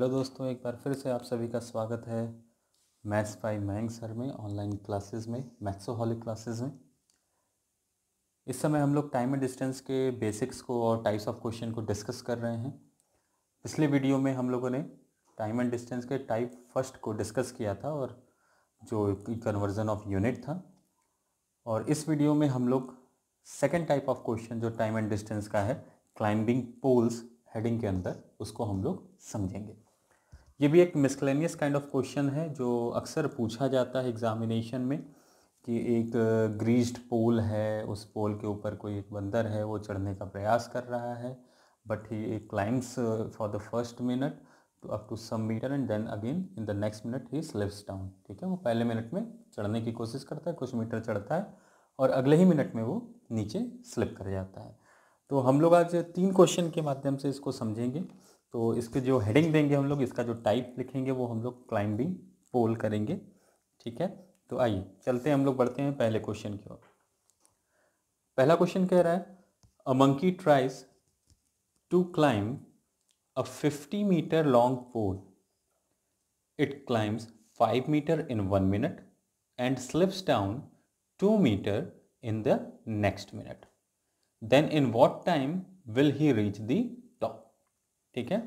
Hello दोस्तों एक बार फिर से आप सभी का स्वागत है मैथ्स बाई मैंग सर में ऑनलाइन क्लासेस में मैथ्सोहॉलिक क्लासेस में इस समय हम लोग टाइम एंड डिस्टेंस के बेसिक्स को और टाइप्स ऑफ क्वेश्चन को डिस्कस कर रहे हैं पिछले वीडियो में हम लोगों ने टाइम एंड डिस्टेंस के टाइप फर्स्ट को डिस्कस किया था और जो कन्वर्जन ऑफ यूनिट था और इस वीडियो में हम लोग सेकेंड टाइप ऑफ क्वेश्चन जो टाइम एंड डिस्टेंस का है क्लाइंबिंग पोल्स हेडिंग के अंदर उसको हम लोग समझेंगे ये भी एक मिसलेनियस काइंड ऑफ क्वेश्चन है जो अक्सर पूछा जाता है एग्जामिनेशन में कि एक ग्रीस्ड पोल है उस पोल के ऊपर कोई एक बंदर है वो चढ़ने का प्रयास कर रहा है but he climbs for the first minute to up to some metre and then again in the next minute he slips down ठीक है वो पहले मिनट में चढ़ने की कोशिश करता है कुछ मीटर चढ़ता है और अगले ही मिनट में वो नीचे स्लिप कर जाता है तो हम लोग आज तीन क्वेश्चन के माध्यम से इसको समझेंगे तो इसके जो हेडिंग देंगे हम लोग इसका जो टाइप लिखेंगे वो हम लोग क्लाइंबिंग पोल करेंगे ठीक है तो आइए चलते हैं हम लोग बढ़ते हैं पहले क्वेश्चन की ओर पहला क्वेश्चन कह रहा है a monkey tries to climb a fifty metre long pole it climbs five metre in one minute and slips down two metre in the next minute then in what time will he reach the ठीक है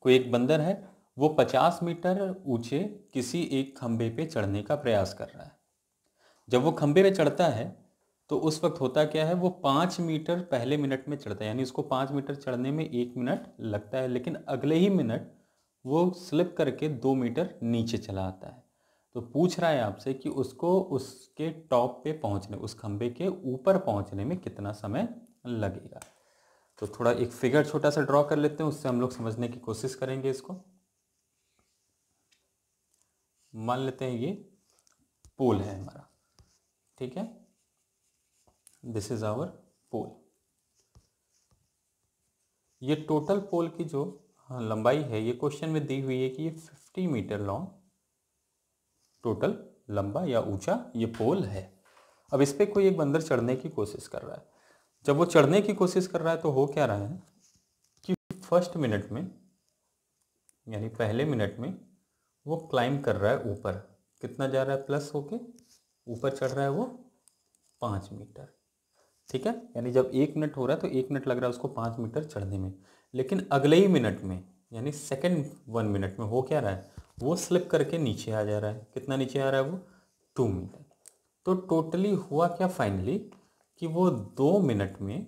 कोई एक बंदर है वो पचास metre ऊंचे किसी एक खंबे पे चढ़ने का प्रयास कर रहा है जब वो खंबे पे चढ़ता है तो उस वक्त होता क्या है वो पाँच मीटर पहले मिनट में चढ़ता है यानी उसको पाँच मीटर चढ़ने में एक मिनट लगता है लेकिन अगले ही मिनट वो स्लिप करके दो मीटर नीचे चला आता है तो पूछ रहा है आपसे कि उसको उसके टॉप पे पहुंचने उस खंबे के ऊपर पहुंचने में कितना समय लगेगा तो थोड़ा एक फिगर छोटा सा ड्रॉ कर लेते हैं उससे हम लोग समझने की कोशिश करेंगे इसको मान लेते हैं ये पोल है हमारा ठीक है दिस इज आवर पोल ये टोटल पोल की जो हाँ, लंबाई है ये क्वेश्चन में दी हुई है कि ये फिफ्टी मीटर लॉन्ग टोटल लंबा या ऊंचा ये पोल है अब इस पर कोई एक बंदर चढ़ने की कोशिश कर रहा है जब वो चढ़ने की कोशिश कर रहा है तो हो क्या रहा है कि फर्स्ट मिनट में यानी पहले मिनट में वो क्लाइम कर रहा है ऊपर कितना जा रहा है प्लस होके ऊपर चढ़ रहा है वो पाँच मीटर ठीक है यानी जब एक मिनट हो रहा है तो एक मिनट लग रहा है उसको पाँच मीटर चढ़ने में लेकिन अगले ही मिनट में यानी सेकेंड वन मिनट में हो क्या रहा है वो स्लिप करके नीचे आ जा रहा है कितना नीचे आ रहा है वो टू मीटर तो टोटली हुआ क्या फाइनली कि वो दो मिनट में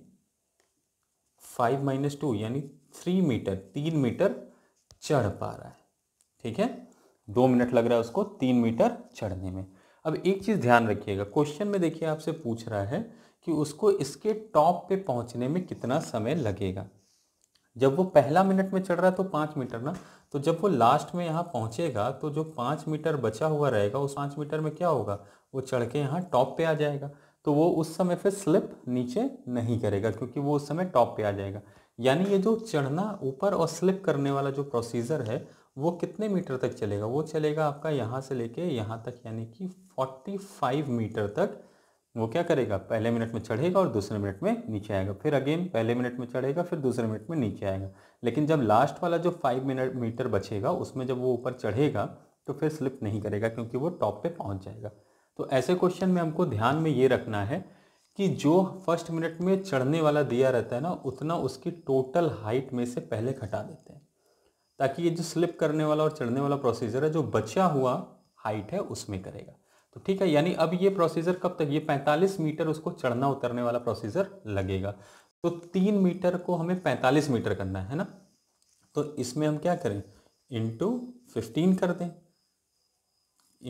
फाइव माइनस टू यानी थ्री मीटर तीन मीटर चढ़ पा रहा है ठीक है दो मिनट लग रहा है उसको तीन मीटर चढ़ने में अब एक चीज़ ध्यान रखिएगा क्वेश्चन में देखिए आपसे पूछ रहा है कि उसको इसके टॉप पे पहुंचने में कितना समय लगेगा जब वो पहला मिनट में चढ़ रहा है तो पाँच मीटर ना तो जब वो लास्ट में यहाँ पहुँचेगा तो जो पाँच मीटर बचा हुआ रहेगा उस पाँच मीटर में क्या होगा वो चढ़ के यहाँ टॉप पे आ जाएगा तो वो उस समय फिर स्लिप नीचे नहीं करेगा क्योंकि वो उस समय टॉप पे आ जाएगा यानी ये जो चढ़ना ऊपर और स्लिप करने वाला जो प्रोसीजर है वो कितने मीटर तक चलेगा वो चलेगा आपका यहाँ से लेके यहाँ तक यानी कि 45 मीटर तक वो क्या करेगा पहले मिनट में चढ़ेगा और दूसरे मिनट में नीचे आएगा फिर अगेन पहले मिनट में चढ़ेगा फिर दूसरे मिनट में नीचे आएगा लेकिन जब लास्ट वाला जो फाइव मिनट मीटर बचेगा उसमें जब वो ऊपर चढ़ेगा तो फिर स्लिप नहीं करेगा क्योंकि वो टॉप पर पहुँच जाएगा तो ऐसे क्वेश्चन में हमको ध्यान में ये रखना है कि जो फर्स्ट मिनट में चढ़ने वाला दिया रहता है ना उतना उसकी टोटल हाइट में से पहले घटा देते हैं ताकि ये जो स्लिप करने वाला और चढ़ने वाला प्रोसीजर है जो बचा हुआ हाइट है उसमें करेगा तो ठीक है यानी अब ये प्रोसीजर कब तक ये 45 मीटर उसको चढ़ना उतरने वाला प्रोसीजर लगेगा तो तीन मीटर को हमें 45 मीटर करना है ना तो इसमें हम क्या करें इंटू फिफ्टीन कर दें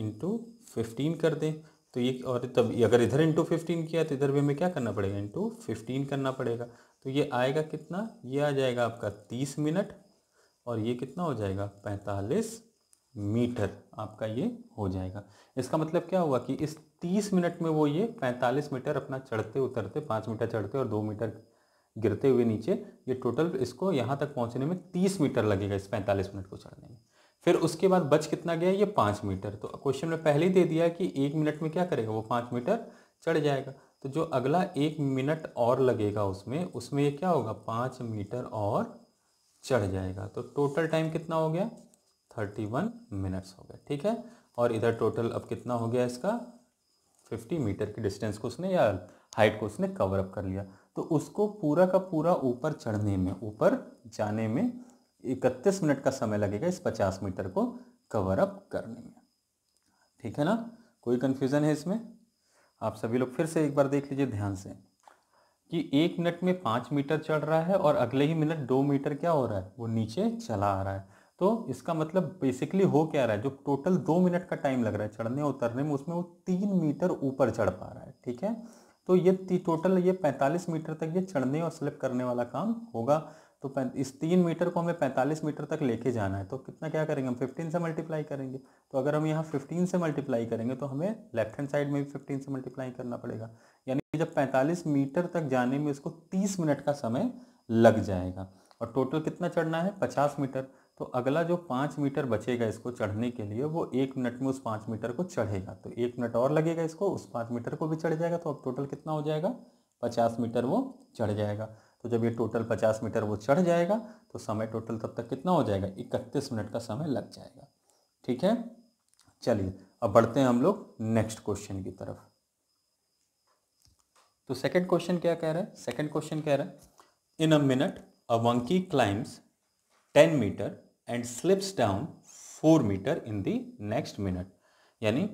इंटू फिफ्टीन कर दें तो ये और तब अगर इधर इंटू फिफ्टीन किया तो इधर भी हमें क्या करना पड़ेगा इंटू फिफ्टीन करना पड़ेगा तो ये आएगा कितना ये आ जाएगा आपका तीस मिनट और ये कितना हो जाएगा पैंतालीस मीटर आपका ये हो जाएगा इसका मतलब क्या हुआ कि इस तीस मिनट में वो ये पैंतालीस मीटर अपना चढ़ते उतरते पाँच मीटर चढ़ते और दो मीटर गिरते हुए नीचे ये टोटल इसको यहाँ तक पहुँचने में तीस मीटर लगेगा इस पैंतालीस मिनट को चढ़ने में फिर उसके बाद बच कितना गया ये पाँच मीटर तो क्वेश्चन में पहले ही दे दिया कि एक मिनट में क्या करेगा वो पाँच मीटर चढ़ जाएगा तो जो अगला एक मिनट और लगेगा उसमें उसमें ये क्या होगा पाँच मीटर और चढ़ जाएगा तो टोटल टाइम कितना हो गया थर्टी वन मिनट्स हो गया ठीक है और इधर टोटल अब कितना हो गया इसका फिफ्टी मीटर की डिस्टेंस को उसने या हाइट को उसने कवर अप कर लिया तो उसको पूरा का पूरा ऊपर चढ़ने में ऊपर जाने में इकतीस मिनट का समय लगेगा इस पचास मीटर को कवर अप करने में ठीक है ना कोई कन्फ्यूज़न है इसमें आप सभी लोग फिर से एक बार देख लीजिए ध्यान से कि एक मिनट में पाँच मीटर चढ़ रहा है और अगले ही मिनट दो मीटर क्या हो रहा है वो नीचे चला आ रहा है तो इसका मतलब बेसिकली हो क्या रहा है जो टोटल दो मिनट का टाइम लग रहा है चढ़ने उतरने में उसमें वो तीन मीटर ऊपर चढ़ पा रहा है ठीक है तो ये टोटल ये पैंतालीस मीटर तक ये चढ़ने और स्लिप करने वाला काम होगा तो इस तीन मीटर को हमें पैंतालीस मीटर तक लेके जाना है तो कितना क्या करेंगे हम फिफ्टीन से मल्टीप्लाई करेंगे तो अगर हम यहाँ फिफ्टीन से मल्टीप्लाई करेंगे तो हमें लेफ्ट हैंड साइड में भी फिफ्टीन से मल्टीप्लाई करना पड़ेगा यानी जब पैंतालीस मीटर तक जाने में इसको तीस मिनट का समय लग जाएगा और टोटल कितना चढ़ना है पचास मीटर तो अगला जो पाँच मीटर बचेगा इसको चढ़ने के लिए वो एक मिनट में उस पाँच मीटर को चढ़ेगा तो एक मिनट और लगेगा इसको उस पाँच मीटर को भी चढ़ जाएगा तो अब टोटल कितना हो जाएगा पचास मीटर वो चढ़ जाएगा तो जब ये टोटल पचास मीटर वो चढ़ जाएगा तो समय टोटल तब तक कितना हो जाएगा इकतीस मिनट का समय लग जाएगा ठीक है चलिए अब बढ़ते हैं हम लोग नेक्स्ट क्वेश्चन की तरफ तो सेकंड क्वेश्चन क्या कह रहा है सेकंड क्वेश्चन कह रहा है in a minute a monkey climbs ten metre and slips down four metre in the next minute यानी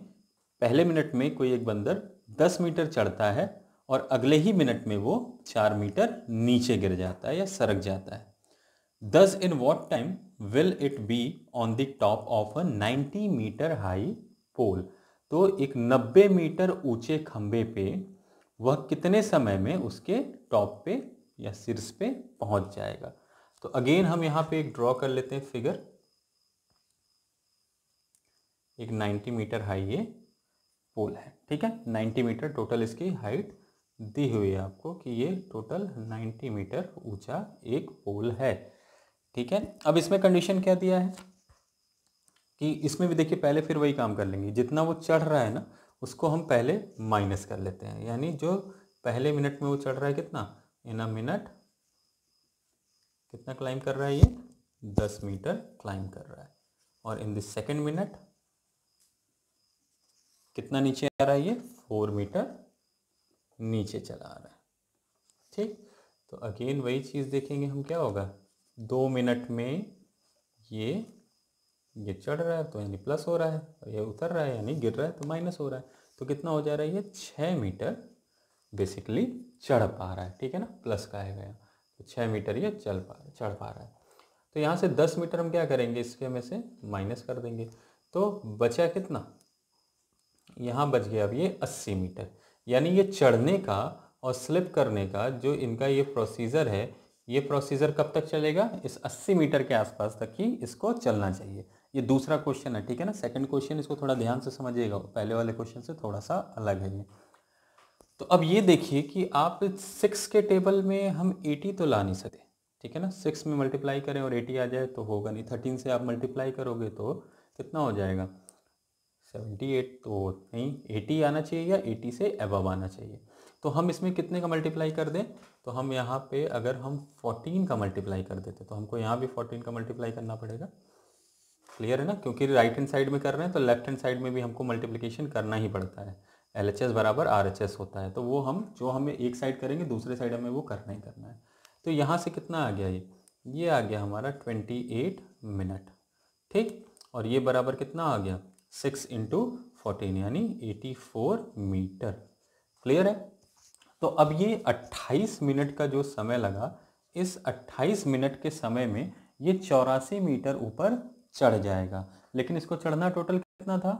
पहले मिनट में कोई एक बंदर दस मीटर चढ़ता है और अगले ही मिनट में वो चार मीटर नीचे गिर जाता है या सरक जाता है दस in what time will it be on the top of a ninety metre high pole तो एक नब्बे मीटर ऊंचे खंबे पे वह कितने समय में उसके टॉप पे या सिरस पे पहुंच जाएगा तो अगेन हम यहाँ पे एक ड्रॉ कर लेते हैं फिगर एक 90 मीटर हाई ये पोल है ठीक है 90 मीटर टोटल इसकी हाइट दी हुई है आपको कि ये टोटल नाइन्टी मीटर ऊंचा एक पोल है ठीक है अब इसमें कंडीशन क्या दिया है कि इसमें भी देखिए पहले फिर वही काम कर लेंगे जितना वो चढ़ रहा है ना उसको हम पहले माइनस कर लेते हैं यानी जो पहले मिनट में वो चढ़ रहा है कितना इन अ मिनट कितना क्लाइम कर रहा है ये दस मीटर क्लाइम कर रहा है और इन द सेकेंड मिनट कितना नीचे आ रहा है ये फोर मीटर नीचे चला आ रहा है ठीक तो अगेन वही चीज़ देखेंगे हम क्या होगा दो मिनट में ये ये चढ़ रहा है तो यानी प्लस हो रहा है और ये उतर रहा है यानी गिर रहा है तो माइनस हो रहा है तो कितना हो जा रहा है ये छः मीटर बेसिकली चढ़ पा रहा है ठीक है ना प्लस का आएगा यहाँ तो छः मीटर ये चल पा रहा चढ़ पा रहा है तो यहाँ से दस मीटर हम क्या करेंगे इसके में से माइनस कर देंगे तो बचा कितना यहाँ बच गया अब ये अस्सी मीटर यानी ये चढ़ने का और स्लिप करने का जो इनका ये प्रोसीजर है ये प्रोसीजर कब तक चलेगा इस 80 मीटर के आसपास तक ही इसको चलना चाहिए ये दूसरा क्वेश्चन है ठीक है ना सेकंड क्वेश्चन इसको थोड़ा ध्यान से समझिएगा पहले वाले क्वेश्चन से थोड़ा सा अलग है ये तो अब ये देखिए कि आप सिक्स के टेबल में हम एटी तो ला नहीं सके ठीक है ना सिक्स में मल्टीप्लाई करें और एटी आ जाए तो होगा नहीं थर्टीन से आप मल्टीप्लाई करोगे तो कितना हो जाएगा सेवेंटी एट तो नहीं एटी आना चाहिए या एटी से एबव आना चाहिए तो हम इसमें कितने का मल्टीप्लाई कर दें तो हम यहाँ पे अगर हम फोर्टीन का मल्टीप्लाई कर देते तो हमको यहाँ भी फोर्टीन का मल्टीप्लाई करना पड़ेगा क्लियर है ना क्योंकि राइट हैंड साइड में कर रहे हैं तो लेफ्ट हैंड साइड में भी हमको मल्टीप्लिकेशन करना ही पड़ता है एल एच एस बराबर आर एच एस होता है तो वो हम जो हमें एक साइड करेंगे दूसरे साइड हमें वो करना ही करना है तो यहाँ से कितना आ गया ये ये आ गया हमारा ट्वेंटी एट मिनट ठीक और ये बराबर कितना आ गया सिक्स इंटू फोर्टीन यानी एटी फोर मीटर क्लियर है तो अब ये अट्ठाईस मिनट का जो समय लगा इस अट्ठाईस मिनट के समय में ये चौरासी मीटर ऊपर चढ़ जाएगा लेकिन इसको चढ़ना टोटल कितना था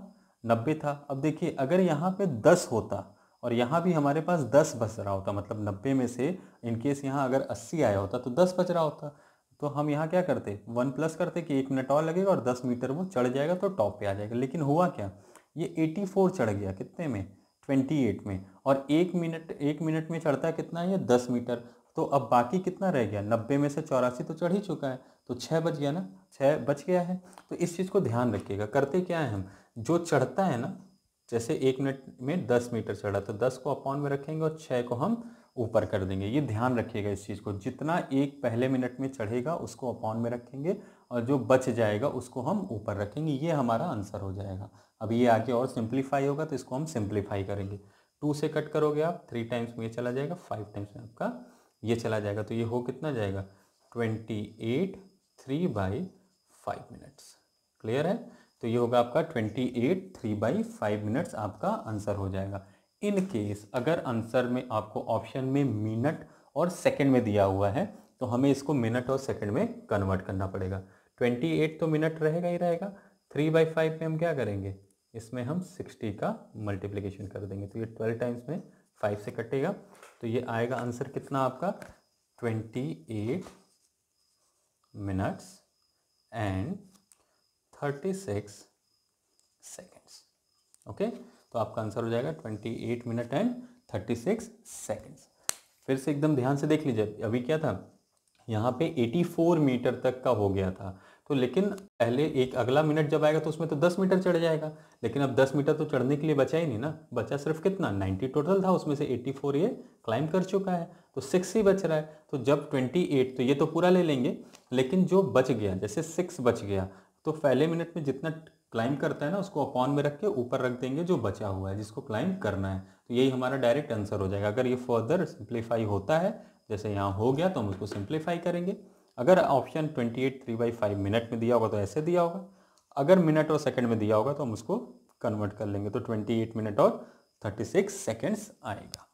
नब्बे था अब देखिए अगर यहाँ पे दस होता और यहाँ भी हमारे पास दस बच रहा होता मतलब नब्बे में से इनकेस यहाँ अगर अस्सी आया होता तो दस बच रहा होता तो हम यहाँ क्या करते वन प्लस करते कि एक मिनट और लगेगा और दस मीटर वो चढ़ जाएगा तो टॉप पे आ जाएगा लेकिन हुआ क्या ये एटी फोर चढ़ गया कितने में ट्वेंटी एट में और एक मिनट एक मिनट में चढ़ता है कितना ये दस मीटर तो अब बाकी कितना रह गया नब्बे में से चौरासी तो चढ़ ही चुका है तो छः बच गया ना छः बच गया है तो इस चीज़ को ध्यान रखिएगा करते क्या है हम जो चढ़ता है ना जैसे एक मिनट में दस मीटर चढ़ा तो दस को अपॉन में रखेंगे और छः को हम ऊपर कर देंगे ये ध्यान रखिएगा इस चीज़ को जितना एक पहले मिनट में चढ़ेगा उसको अपॉन में रखेंगे और जो बच जाएगा उसको हम ऊपर रखेंगे ये हमारा आंसर हो जाएगा अब ये आगे और सिंप्लीफाई होगा तो इसको हम सिंप्लीफाई करेंगे टू से कट करोगे आप थ्री टाइम्स में ये चला जाएगा फाइव टाइम्स में आपका ये चला जाएगा तो ये हो कितना जाएगा twenty eight three by five minutes clear है तो ये होगा आपका twenty eight three by five minutes आपका आंसर हो जाएगा इन केस अगर आंसर में आपको ऑप्शन में मिनट और सेकंड में दिया हुआ है तो हमें इसको मिनट और सेकंड में कन्वर्ट करना पड़ेगा 28 तो मिनट रहेगा ही रहेगा थ्री बाई फाइव में हम क्या करेंगे इसमें हम 60 का मल्टीप्लिकेशन कर देंगे तो ये 12 टाइम्स में 5 से कटेगा तो ये आएगा आंसर कितना आपका 28 minutes and six seconds okay okay? तो आपका आंसर हो जाएगा twenty eight minute and thirty six seconds फिर से एकदम ध्यान से देख लीजिए अभी क्या था यहाँ पे 84 मीटर तक का हो गया था तो लेकिन पहले एक अगला मिनट जब आएगा तो उसमें तो 10 मीटर चढ़ जाएगा लेकिन अब 10 मीटर तो चढ़ने के लिए बचा ही नहीं ना बचा सिर्फ कितना 90 टोटल था उसमें से 84 ये क्लाइम कर चुका है तो सिक्स ही बच रहा है तो जब 28 तो ये तो पूरा ले लेंगे लेकिन जो बच गया जैसे सिक्स बच गया तो पहले मिनट में जितना क्लाइम करता है ना उसको अपॉन में रख के ऊपर रख देंगे जो बचा हुआ है जिसको क्लाइम करना है तो यही हमारा डायरेक्ट आंसर हो जाएगा अगर ये फर्दर सिंप्लीफाई होता है जैसे यहाँ हो गया तो हम उसको सिंप्लीफाई करेंगे अगर option twenty eight three by five minute में दिया होगा तो ऐसे दिया होगा अगर मिनट और सेकंड में दिया होगा तो हम उसको कन्वर्ट कर लेंगे तो ट्वेंटी एट मिनट और थर्टी सिक्स सेकेंड्स आएगा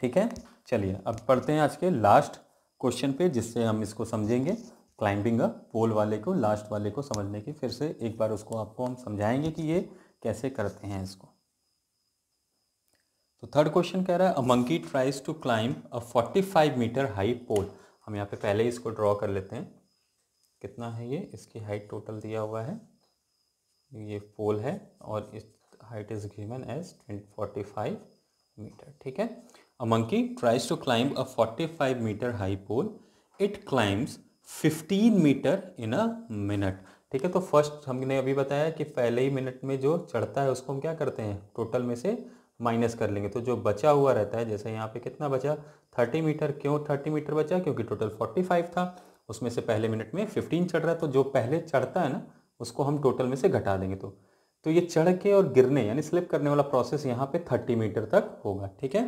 ठीक है चलिए अब पढ़ते हैं आज के लास्ट क्वेश्चन पे जिससे हम इसको समझेंगे क्लाइंबिंग अप पोल वाले को लास्ट वाले को समझने की फिर से एक बार उसको आपको हम समझाएंगे कि ये कैसे करते हैं इसको तो थर्ड क्वेश्चन कह रहा है a monkey tries to climb a forty five metre high pole हम यहाँ पे पहले ही इसको ड्रॉ कर लेते हैं कितना है ये इसकी हाइट टोटल दिया हुआ है ये पोल है और इस height is given as forty five metre ठीक है a monkey tries to climb a forty five metre high pole it climbs fifteen metre in a minute ठीक है तो फर्स्ट हमने अभी बताया कि पहले ही मिनट में जो चढ़ता है उसको हम क्या करते हैं टोटल में से माइनस कर लेंगे तो जो बचा हुआ रहता है जैसे यहाँ पे कितना बचा थर्टी मीटर क्यों थर्टी मीटर बचा क्योंकि टोटल फोर्टी फाइव था उसमें से पहले मिनट में फिफ्टीन चढ़ रहा है तो जो पहले चढ़ता है ना उसको हम टोटल में से घटा देंगे तो तो ये चढ़ के और गिरने यानी स्लिप करने वाला प्रोसेस यहाँ पे थर्टी मीटर तक होगा ठीक है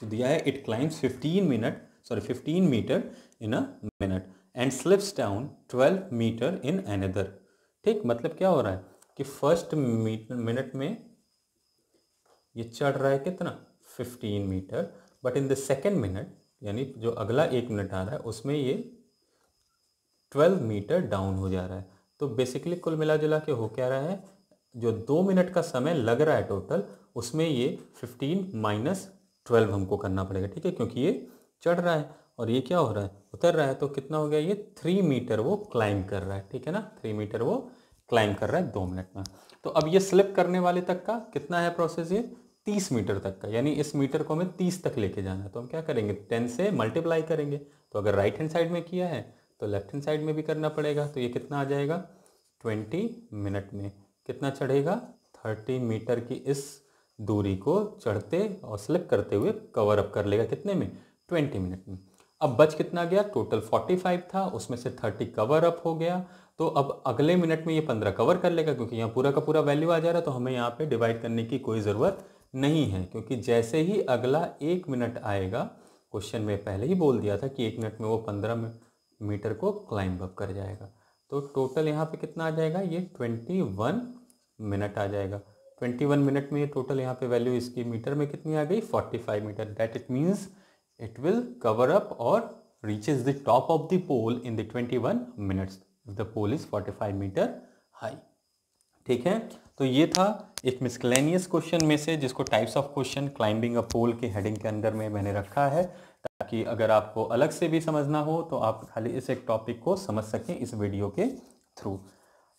तो दिया है it climbs fifteen minute sorry 15 meter in a minute and slips down 12 meter in another ठीक मतलब क्या हो रहा है कि फर्स्ट मिनट में ये चढ़ रहा है कितना 15 meter but in the second minute यानी जो अगला एक मिनट आ रहा है उसमें ये 12 मीटर डाउन हो जा रहा है तो बेसिकली कुल मिला जुला के हो क्या रहा है जो दो मिनट का समय लग रहा है टोटल उसमें ये 15 माइनस 12 हमको करना पड़ेगा ठीक है क्योंकि ये चढ़ रहा है और ये क्या हो रहा है उतर रहा है तो कितना हो गया ये थ्री मीटर वो क्लाइंब कर रहा है ठीक है ना थ्री मीटर वो क्लाइंब कर रहा है दो मिनट में तो अब ये स्लिप करने वाले तक का कितना है प्रोसेस ये तीस मीटर तक का यानी इस मीटर को हमें तीस तक लेके जाना है तो हम क्या करेंगे टेन से मल्टीप्लाई करेंगे तो अगर राइट हैंड साइड में किया है तो लेफ्ट हैंड साइड में भी करना पड़ेगा तो ये कितना आ जाएगा ट्वेंटी मिनट में कितना चढ़ेगा थर्टी मीटर की इस दूरी को चढ़ते और स्लिप करते हुए कवर अप कर लेगा कितने में ट्वेंटी मिनट में अब बच कितना गया टोटल फोर्टी फाइव था उसमें से थर्टी कवर अप हो गया तो अब अगले मिनट में ये पंद्रह कवर कर लेगा क्योंकि यहाँ पूरा का पूरा वैल्यू आ जा रहा है तो हमें यहाँ पे डिवाइड करने की कोई ज़रूरत नहीं है क्योंकि जैसे ही अगला एक मिनट आएगा क्वेश्चन में पहले ही बोल दिया था कि एक मिनट में वो पंद्रह मीटर को क्लाइंब अप कर जाएगा तो टोटल यहाँ पे कितना आ जाएगा ये ट्वेंटी वन मिनट आ जाएगा ट्वेंटी वन मिनट में ये टोटल यहाँ पे वैल्यू इसकी मीटर में कितनी आ गई forty five metre that it means it will cover up or reaches the top of the pole in the 21 minutes if the pole is 45 meter high ठीक है तो ये था एक मिसलेनियस क्वेश्चन में से जिसको types of question climbing a pole के हेडिंग के अंदर में मैंने रखा है ताकि अगर आपको अलग से भी समझना हो तो आप खाली इस एक टॉपिक को समझ सकें इस वीडियो के थ्रू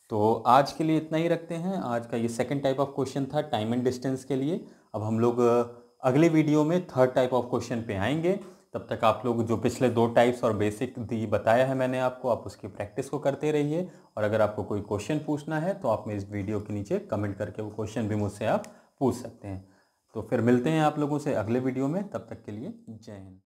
तो आज के लिए इतना ही रखते हैं आज का ये सेकंड टाइप ऑफ क्वेश्चन था टाइम एंड डिस्टेंस के लिए अब हम लोग अगले वीडियो में थर्ड टाइप ऑफ क्वेश्चन पे आएंगे तब तक आप लोग जो पिछले दो टाइप्स और बेसिक दी बताया है मैंने आपको आप उसकी प्रैक्टिस को करते रहिए और अगर आपको कोई क्वेश्चन पूछना है तो आप मेरे इस वीडियो के नीचे कमेंट करके वो क्वेश्चन भी मुझसे आप पूछ सकते हैं तो फिर मिलते हैं आप लोगों से अगले वीडियो में तब तक के लिए जय हिंद